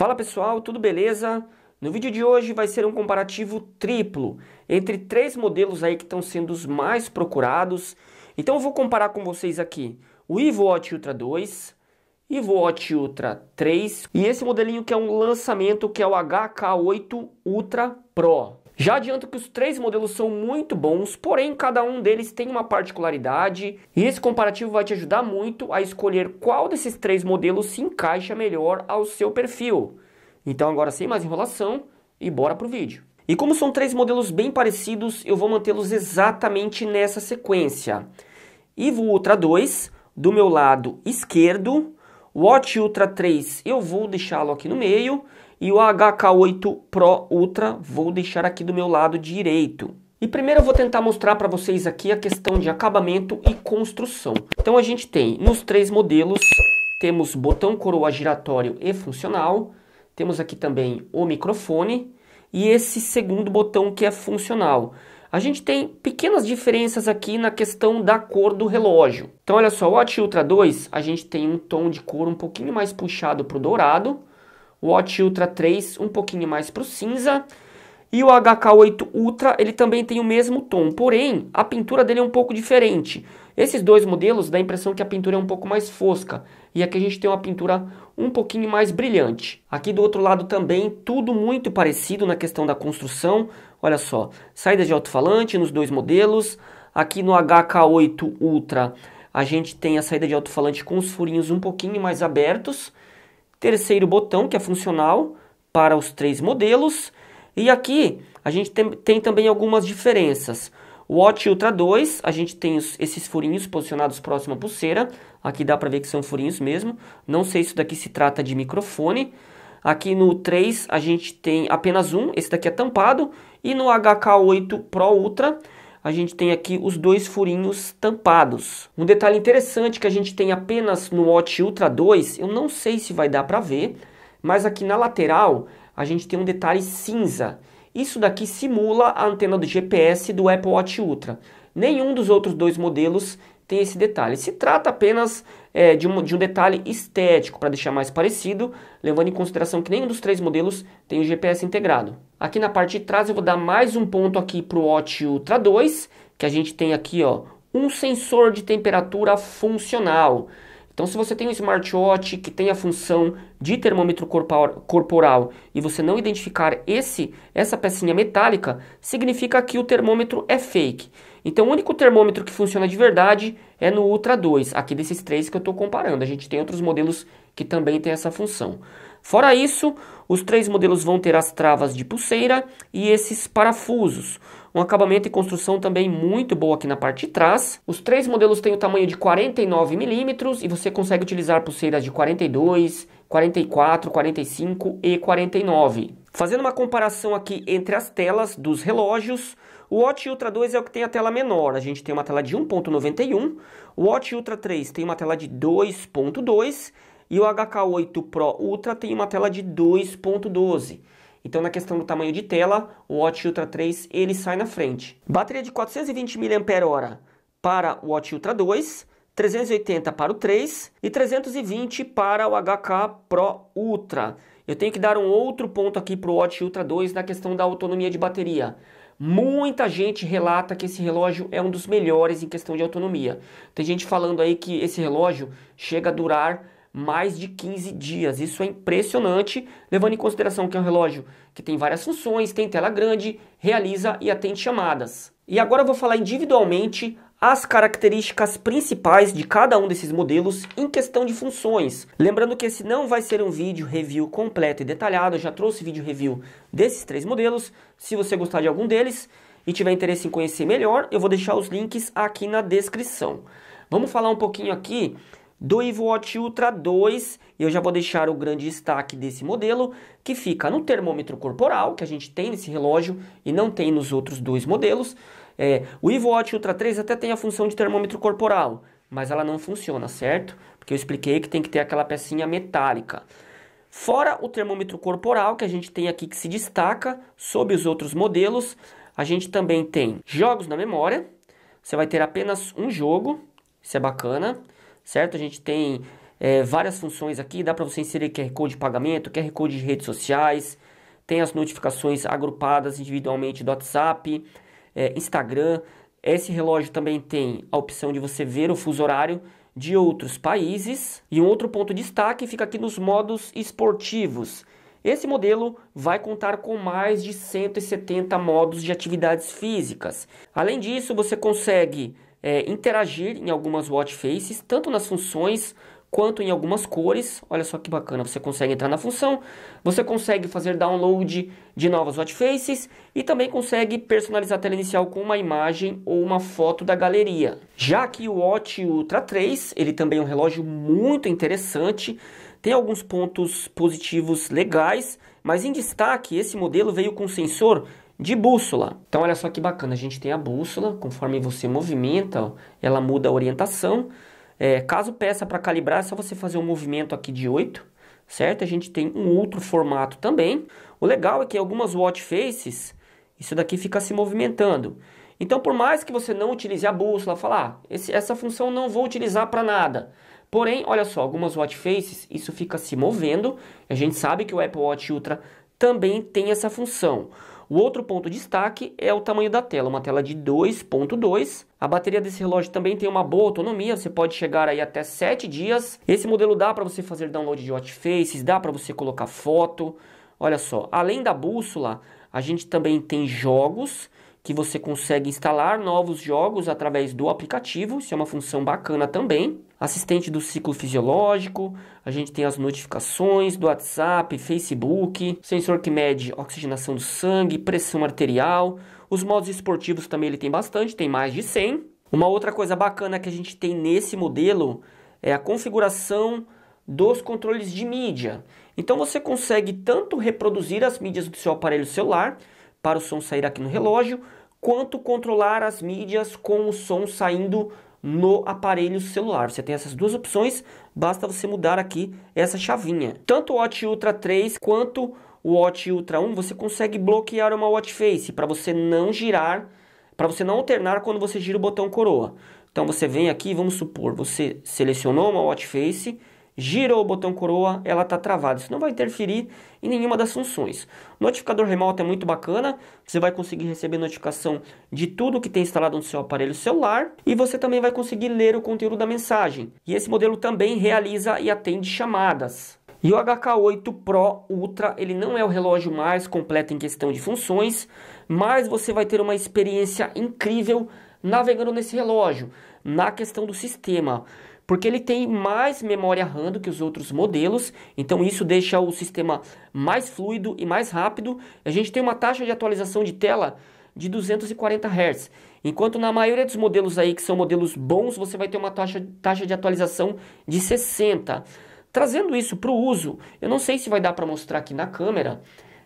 Fala pessoal, tudo beleza? No vídeo de hoje vai ser um comparativo triplo entre três modelos aí que estão sendo os mais procurados. Então eu vou comparar com vocês aqui o Vivo Ultra 2, Vivo Ultra 3 e esse modelinho que é um lançamento que é o HK8 Ultra Pro. Já adianto que os três modelos são muito bons, porém cada um deles tem uma particularidade e esse comparativo vai te ajudar muito a escolher qual desses três modelos se encaixa melhor ao seu perfil. Então agora sem mais enrolação e bora pro vídeo. E como são três modelos bem parecidos, eu vou mantê-los exatamente nessa sequência. Ivo Ultra 2 do meu lado esquerdo, Watch Ultra 3 eu vou deixá-lo aqui no meio e o HK8 Pro Ultra vou deixar aqui do meu lado direito. E primeiro eu vou tentar mostrar para vocês aqui a questão de acabamento e construção. Então a gente tem nos três modelos, temos botão coroa giratório e funcional, temos aqui também o microfone e esse segundo botão que é funcional. A gente tem pequenas diferenças aqui na questão da cor do relógio. Então olha só, o Watch Ultra 2, a gente tem um tom de cor um pouquinho mais puxado para o dourado, Watch Ultra 3 um pouquinho mais para o cinza. E o HK8 Ultra, ele também tem o mesmo tom, porém a pintura dele é um pouco diferente. Esses dois modelos dá a impressão que a pintura é um pouco mais fosca, e aqui a gente tem uma pintura um pouquinho mais brilhante. Aqui do outro lado também, tudo muito parecido na questão da construção. Olha só, saída de alto-falante nos dois modelos. Aqui no HK8 Ultra, a gente tem a saída de alto-falante com os furinhos um pouquinho mais abertos. Terceiro botão, que é funcional para os três modelos. E aqui a gente tem, tem também algumas diferenças. O Watch Ultra 2, a gente tem os, esses furinhos posicionados próximo à pulseira. Aqui dá para ver que são furinhos mesmo. Não sei se isso daqui se trata de microfone. Aqui no 3 a gente tem apenas um, esse daqui é tampado. E no HK8 Pro Ultra a gente tem aqui os dois furinhos tampados. Um detalhe interessante que a gente tem apenas no Watch Ultra 2, eu não sei se vai dar para ver, mas aqui na lateral a gente tem um detalhe cinza. Isso daqui simula a antena do GPS do Apple Watch Ultra. Nenhum dos outros dois modelos tem esse detalhe. Se trata apenas é, de, um, de um detalhe estético para deixar mais parecido, levando em consideração que nenhum dos três modelos tem o GPS integrado. Aqui na parte de trás eu vou dar mais um ponto aqui para o Watch Ultra 2, que a gente tem aqui ó, um sensor de temperatura funcional. Então, se você tem um smartwatch que tem a função de termômetro corporal e você não identificar esse essa pecinha metálica, significa que o termômetro é fake. Então o único termômetro que funciona de verdade é no Ultra 2, aqui desses três que eu estou comparando. A gente tem outros modelos que também tem essa função. Fora isso, os três modelos vão ter as travas de pulseira e esses parafusos. Um acabamento e construção também muito boa aqui na parte de trás. Os três modelos têm o tamanho de 49 milímetros e você consegue utilizar pulseiras de 42, 44, 45 e 49. Fazendo uma comparação aqui entre as telas dos relógios, o Watch Ultra 2 é o que tem a tela menor, a gente tem uma tela de 1.91, o Watch Ultra 3 tem uma tela de 2.2 e o HK8 Pro Ultra tem uma tela de 2.12. Então, na questão do tamanho de tela, o Watch Ultra 3 ele sai na frente. Bateria de 420 mAh para o Watch Ultra 2, 380 para o 3 e 320 para o HK Pro Ultra. Eu tenho que dar um outro ponto aqui para o Watch Ultra 2 na questão da autonomia de bateria. Muita gente relata que esse relógio é um dos melhores em questão de autonomia. Tem gente falando aí que esse relógio chega a durar mais de 15 dias. Isso é impressionante, levando em consideração que é um relógio que tem várias funções, tem tela grande, realiza e atende chamadas. E agora eu vou falar individualmente as características principais de cada um desses modelos em questão de funções. Lembrando que esse não vai ser um vídeo review completo e detalhado, eu já trouxe vídeo review desses três modelos. Se você gostar de algum deles e tiver interesse em conhecer melhor, eu vou deixar os links aqui na descrição. Vamos falar um pouquinho aqui do EvoWatch Ultra 2, eu já vou deixar o grande destaque desse modelo, que fica no termômetro corporal, que a gente tem nesse relógio e não tem nos outros dois modelos, é, o EvoWatch Ultra 3 até tem a função de termômetro corporal, mas ela não funciona, certo? Porque eu expliquei que tem que ter aquela pecinha metálica. Fora o termômetro corporal que a gente tem aqui que se destaca sobre os outros modelos, a gente também tem jogos na memória. Você vai ter apenas um jogo, isso é bacana, certo? A gente tem é, várias funções aqui, dá para você inserir QR Code de pagamento, QR Code de redes sociais, tem as notificações agrupadas individualmente do WhatsApp, é, Instagram. Esse relógio também tem a opção de você ver o fuso horário de outros países. E um outro ponto de destaque fica aqui nos modos esportivos. Esse modelo vai contar com mais de 170 modos de atividades físicas. Além disso, você consegue é, interagir em algumas watch faces, tanto nas funções quanto em algumas cores. Olha só que bacana, você consegue entrar na função, você consegue fazer download de novas watchfaces e também consegue personalizar a tela inicial com uma imagem ou uma foto da galeria. Já que o Watch Ultra 3, ele também é um relógio muito interessante, tem alguns pontos positivos legais, mas em destaque esse modelo veio com sensor de bússola. Então olha só que bacana, a gente tem a bússola, conforme você movimenta, ela muda a orientação. É, caso peça para calibrar, é só você fazer um movimento aqui de 8, certo? A gente tem um outro formato também. O legal é que algumas watch faces, isso daqui fica se movimentando. Então, por mais que você não utilize a bússola, falar, ah, esse, essa função não vou utilizar para nada. Porém, olha só, algumas watch faces, isso fica se movendo. A gente sabe que o Apple Watch Ultra também tem essa função. O outro ponto de destaque é o tamanho da tela, uma tela de 2.2. A bateria desse relógio também tem uma boa autonomia, você pode chegar aí até 7 dias. Esse modelo dá para você fazer download de watch faces, dá para você colocar foto. Olha só, além da bússola, a gente também tem jogos que você consegue instalar novos jogos através do aplicativo, isso é uma função bacana também assistente do ciclo fisiológico, a gente tem as notificações do WhatsApp, Facebook, sensor que mede oxigenação do sangue, pressão arterial, os modos esportivos também ele tem bastante, tem mais de 100. Uma outra coisa bacana que a gente tem nesse modelo é a configuração dos controles de mídia. Então você consegue tanto reproduzir as mídias do seu aparelho celular para o som sair aqui no relógio, quanto controlar as mídias com o som saindo no aparelho celular. Você tem essas duas opções, basta você mudar aqui essa chavinha. Tanto o Watch Ultra 3 quanto o Watch Ultra 1, você consegue bloquear uma watch face para você não girar, para você não alternar quando você gira o botão coroa. Então você vem aqui, vamos supor, você selecionou uma watch face, gira o botão coroa, ela está travada. Isso não vai interferir em nenhuma das funções. Notificador remoto é muito bacana, você vai conseguir receber notificação de tudo que tem instalado no seu aparelho celular e você também vai conseguir ler o conteúdo da mensagem. E esse modelo também realiza e atende chamadas. E o HK8 Pro Ultra, ele não é o relógio mais completo em questão de funções, mas você vai ter uma experiência incrível navegando nesse relógio, na questão do sistema porque ele tem mais memória RAM do que os outros modelos, então isso deixa o sistema mais fluido e mais rápido. A gente tem uma taxa de atualização de tela de 240 Hz, enquanto na maioria dos modelos aí que são modelos bons, você vai ter uma taxa, taxa de atualização de 60. Trazendo isso para o uso, eu não sei se vai dar para mostrar aqui na câmera,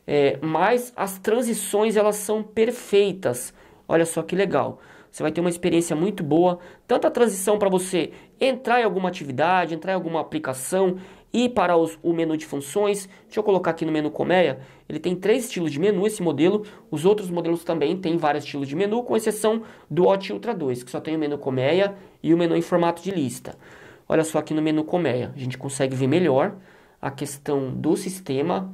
é, mas as transições elas são perfeitas. Olha só que legal. Você vai ter uma experiência muito boa, tanto a transição para você entrar em alguma atividade, entrar em alguma aplicação, ir para os, o menu de funções. Deixa eu colocar aqui no menu colmeia. Ele tem três estilos de menu, esse modelo. Os outros modelos também têm vários estilos de menu, com exceção do Hot Ultra 2, que só tem o menu colmeia e o menu em formato de lista. Olha só aqui no menu colmeia, a gente consegue ver melhor a questão do sistema.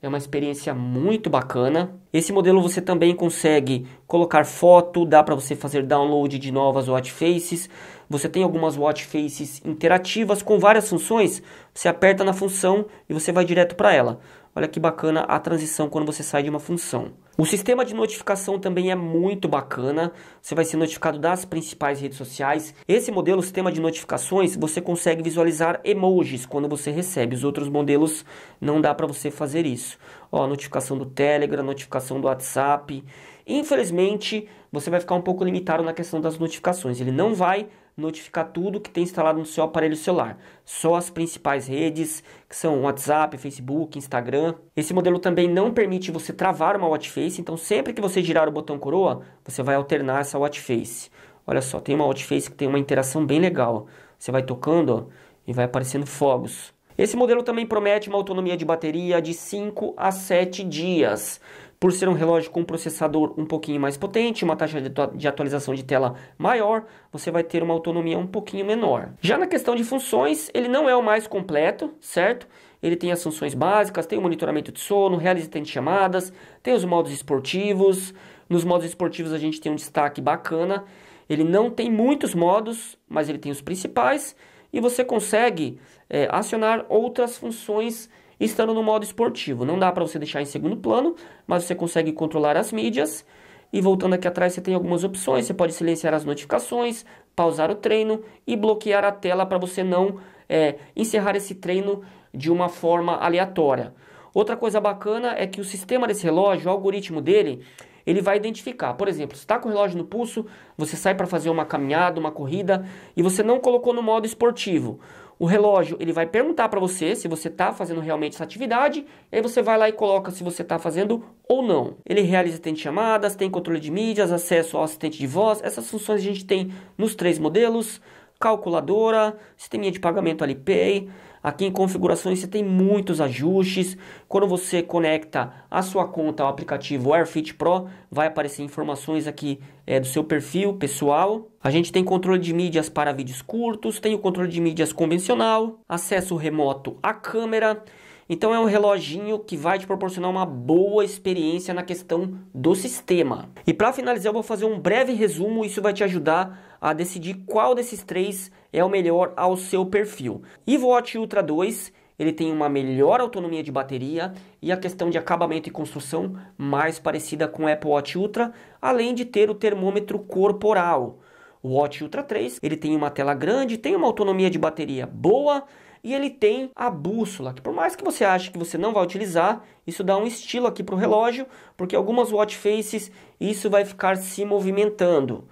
É uma experiência muito bacana. Esse modelo você também consegue colocar foto, dá para você fazer download de novas watch faces. Você tem algumas watch faces interativas com várias funções. Você aperta na função e você vai direto para ela. Olha que bacana a transição quando você sai de uma função. O sistema de notificação também é muito bacana. Você vai ser notificado das principais redes sociais. Esse modelo, sistema de notificações, você consegue visualizar emojis quando você recebe. Os outros modelos não dá para você fazer isso. Ó, notificação do Telegram, notificação do WhatsApp. Infelizmente, você vai ficar um pouco limitado na questão das notificações. Ele não vai notificar tudo que tem instalado no seu aparelho celular. Só as principais redes, que são WhatsApp, Facebook, Instagram. Esse modelo também não permite você travar uma watch face, então sempre que você girar o botão coroa, você vai alternar essa watch face. Olha só, tem uma watch face que tem uma interação bem legal. Você vai tocando ó, e vai aparecendo fogos. Esse modelo também promete uma autonomia de bateria de 5 a 7 dias por ser um relógio com processador um pouquinho mais potente, uma taxa de atualização de tela maior, você vai ter uma autonomia um pouquinho menor. Já na questão de funções, ele não é o mais completo, certo? Ele tem as funções básicas, tem o monitoramento de sono, resistente chamadas, tem os modos esportivos. Nos modos esportivos a gente tem um destaque bacana. Ele não tem muitos modos, mas ele tem os principais e você consegue é, acionar outras funções estando no modo esportivo. Não dá para você deixar em segundo plano, mas você consegue controlar as mídias. E voltando aqui atrás, você tem algumas opções. Você pode silenciar as notificações, pausar o treino e bloquear a tela para você não é, encerrar esse treino de uma forma aleatória. Outra coisa bacana é que o sistema desse relógio, o algoritmo dele, ele vai identificar. Por exemplo, se está com o relógio no pulso, você sai para fazer uma caminhada, uma corrida e você não colocou no modo esportivo. O relógio, ele vai perguntar para você se você está fazendo realmente essa atividade, e aí você vai lá e coloca se você está fazendo ou não. Ele realiza atendimento chamadas, tem controle de mídias, acesso ao assistente de voz, essas funções a gente tem nos três modelos, calculadora, sisteminha de pagamento Alipay, Aqui em configurações você tem muitos ajustes. Quando você conecta a sua conta ao aplicativo AirFit Pro, vai aparecer informações aqui é, do seu perfil pessoal. A gente tem controle de mídias para vídeos curtos, tem o controle de mídias convencional, acesso remoto à câmera. Então é um reloginho que vai te proporcionar uma boa experiência na questão do sistema. E para finalizar, eu vou fazer um breve resumo, isso vai te ajudar a decidir qual desses três é o melhor ao seu perfil. Watch Ultra 2, ele tem uma melhor autonomia de bateria e a questão de acabamento e construção mais parecida com o Apple Watch Ultra, além de ter o termômetro corporal. O Watch Ultra 3, ele tem uma tela grande, tem uma autonomia de bateria boa e ele tem a bússola, que por mais que você ache que você não vai utilizar, isso dá um estilo aqui para o relógio, porque algumas watch faces isso vai ficar se movimentando.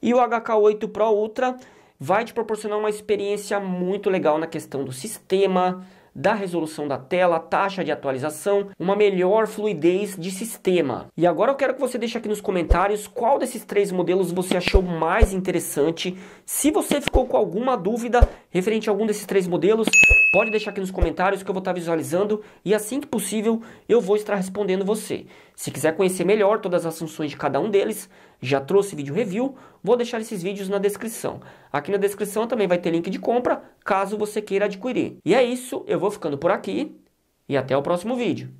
E o HK8 Pro Ultra vai te proporcionar uma experiência muito legal na questão do sistema, da resolução da tela, taxa de atualização, uma melhor fluidez de sistema. E agora eu quero que você deixe aqui nos comentários qual desses três modelos você achou mais interessante. Se você ficou com alguma dúvida referente a algum desses três modelos, pode deixar aqui nos comentários que eu vou estar visualizando e assim que possível eu vou estar respondendo você. Se quiser conhecer melhor todas as funções de cada um deles, já trouxe vídeo review, vou deixar esses vídeos na descrição. Aqui na descrição também vai ter link de compra, caso você queira adquirir. E é isso, eu vou ficando por aqui e até o próximo vídeo.